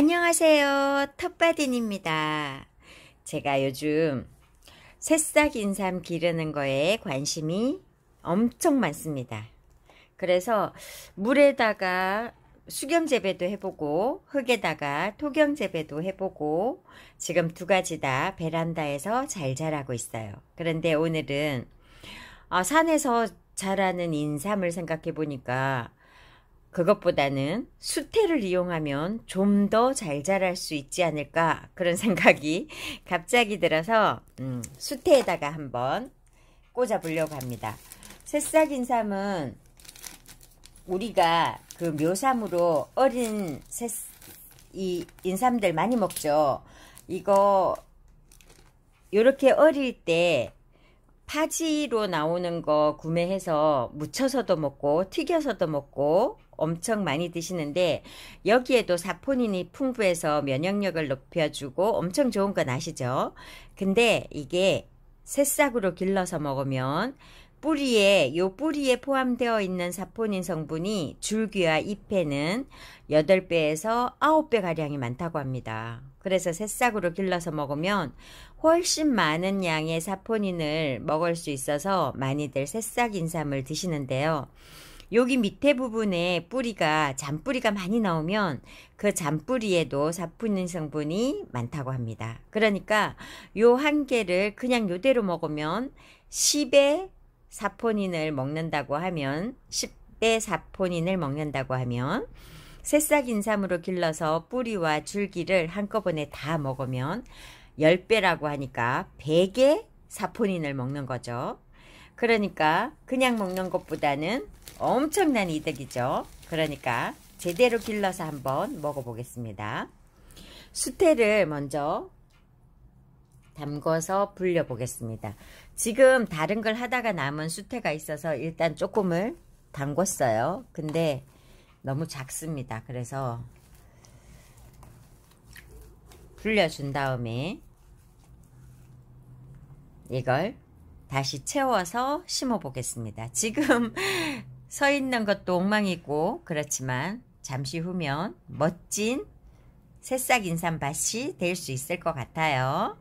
안녕하세요. 텃바딘입니다. 제가 요즘 새싹 인삼 기르는 거에 관심이 엄청 많습니다. 그래서 물에다가 수경 재배도 해보고 흙에다가 토경 재배도 해보고 지금 두 가지 다 베란다에서 잘 자라고 있어요. 그런데 오늘은 아, 산에서 자라는 인삼을 생각해 보니까 그것보다는 수태를 이용하면 좀 더 잘 자랄 수 있지 않을까 그런 생각이 갑자기 들어서 음, 수태에다가 한번 꽂아 보려고 합니다. 새싹인 삼은 우리가 그 묘삼으로 어린 새, 이 인삼들 많이 먹죠. 이거 이렇게 어릴 때 파지로 나오는 거 구매해서 무쳐서도 먹고 튀겨서도 먹고 엄청 많이 드시는데 여기에도 사포닌이 풍부해서 면역력을 높여주고 엄청 좋은 건 아시죠? 근데 이게 새싹으로 길러서 먹으면 뿌리에 요 뿌리에 포함되어 있는 사포닌 성분이 줄기와 잎에는 8배에서 9배 가량이 많다고 합니다. 그래서 새싹으로 길러서 먹으면 훨씬 많은 양의 사포닌을 먹을 수 있어서 많이들 새싹 인삼을 드시는데요. 여기 밑에 부분에 뿌리가 잔뿌리가 많이 나오면 그 잔뿌리에도 사포닌 성분이 많다고 합니다. 그러니까 요 한 개를 그냥 요대로 먹으면 10의 사포닌을 먹는다고 하면 10대 사포닌을 먹는다고 하면 새싹 인삼으로 길러서 뿌리와 줄기를 한꺼번에 다 먹으면 10배라고 하니까 1 0 0개 사포닌을 먹는 거죠. 그러니까 그냥 먹는 것보다는 엄청난 이득이죠. 그러니까 제대로 길러서 한번 먹어보겠습니다. 수태를 먼저 담궈서 불려 보겠습니다. 지금 다른 걸 하다가 남은 수태가 있어서 일단 조금을 담궜어요. 근데 너무 작습니다. 그래서 불려준 다음에 이걸 다시 채워서 심어 보겠습니다. 지금 서 있는 것도 엉망이고 그렇지만 잠시 후면 멋진 새싹 인삼밭이 될 수 있을 것 같아요.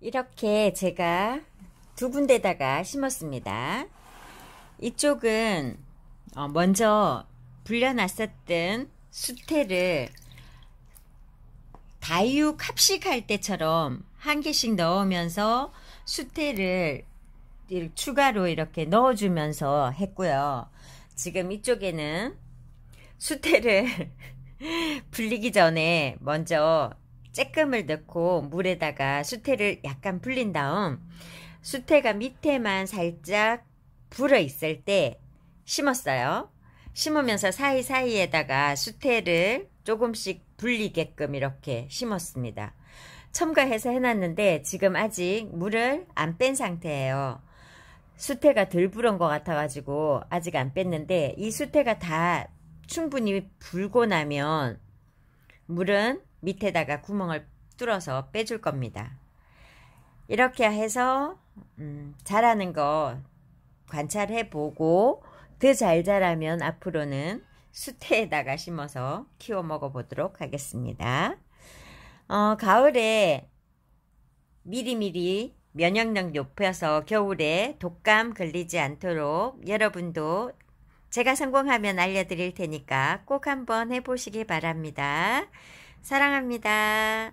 이렇게 제가 두 군데다가 심었습니다. 이쪽은 어, 먼저 불려놨었던 수태를 다이유 캅식할 때처럼 한 개씩 넣으면서 수태를 추가로 이렇게 넣어주면서 했고요. 지금 이쪽에는 수태를 불리기 전에 먼저 쬐끔을 넣고 물에다가 수태를 약간 불린 다음 수태가 밑에만 살짝 불어 있을 때 심었어요. 심으면서 사이사이에다가 수태를 조금씩 불리게끔 이렇게 심었습니다. 첨가해서 해놨는데 지금 아직 물을 안 뺀 상태예요. 수태가 덜 부른 것 같아가지고 아직 안 뺐는데 이 수태가 다 충분히 불고 나면 물은 밑에다가 구멍을 뚫어서 빼줄 겁니다. 이렇게 해서 음, 자라는 거 관찰해보고 더잘 그 자라면 앞으로는 수태에다가 심어서 키워 먹어보도록 하겠습니다. 어, 가을에 미리미리 면역력 높여서 겨울에 독감 걸리지 않도록 여러분도 제가 성공하면 알려드릴 테니까 꼭 한번 해보시기 바랍니다. 사랑합니다.